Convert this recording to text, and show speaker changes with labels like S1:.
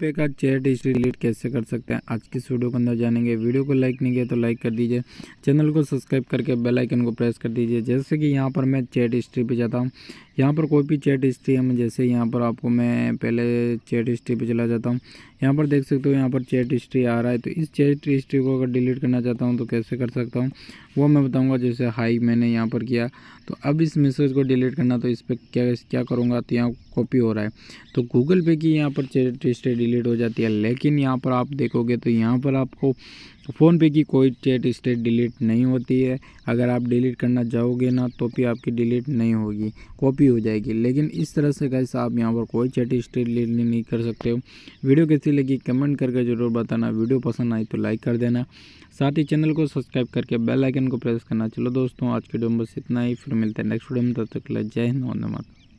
S1: पे का chat history delete कैसे कर सकते हैं आज की वीडियो के अंदर जानेंगे वीडियो को लाइक नहीं किया तो लाइक कर दीजिए चैनल को सब्सक्राइब करके बेल आइकन को प्रेस कर दीजिए जैसे कि यहाँ पर मैं चैट हिस्ट्री पे जाता हूँ यहाँ पर कोई भी चैट हिस्ट्री हम जैसे यहाँ पर आपको मैं पहले चैट हिस्ट्री पे चला जाता हूँ यहाँ पर देख सकते हो यहाँ पर चैट हिस्ट्री आ रहा है तो इस चैट हिस्ट्री को अगर डिलीट करना चाहता हूँ तो कैसे कर सकता हूँ वो मैं बताऊँगा जैसे हाई मैंने यहाँ पर किया तो अब इस मैसेज को डिलीट करना तो इस पर क्या क्या करूँगा तो यहाँ कॉपी हो रहा है तो गूगल पे की यहाँ पर चैट हिस्ट्री डिलीट हो जाती है लेकिन यहाँ पर आप देखोगे तो यहाँ पर आपको फ़ोन पे की कोई चैट स्टेट डिलीट नहीं होती है अगर आप डिलीट करना चाहोगे ना तो भी आपकी डिलीट नहीं होगी कॉपी कॉपी हो जाएगी लेकिन इस तरह से कैसे आप यहाँ पर कोई चैट हिस्ट्री नहीं कर सकते हो वीडियो कैसी लगी कमेंट करके ज़रूर बताना वीडियो पसंद आई तो लाइक कर देना साथ ही चैनल को सब्सक्राइब करके बेल आइकन को प्रेस करना चलो दोस्तों आज के वीडियो में बस इतना ही फिर मिलते हैं नेक्स्ट वीडियो में तब तक जय हिंद वंदे मातरम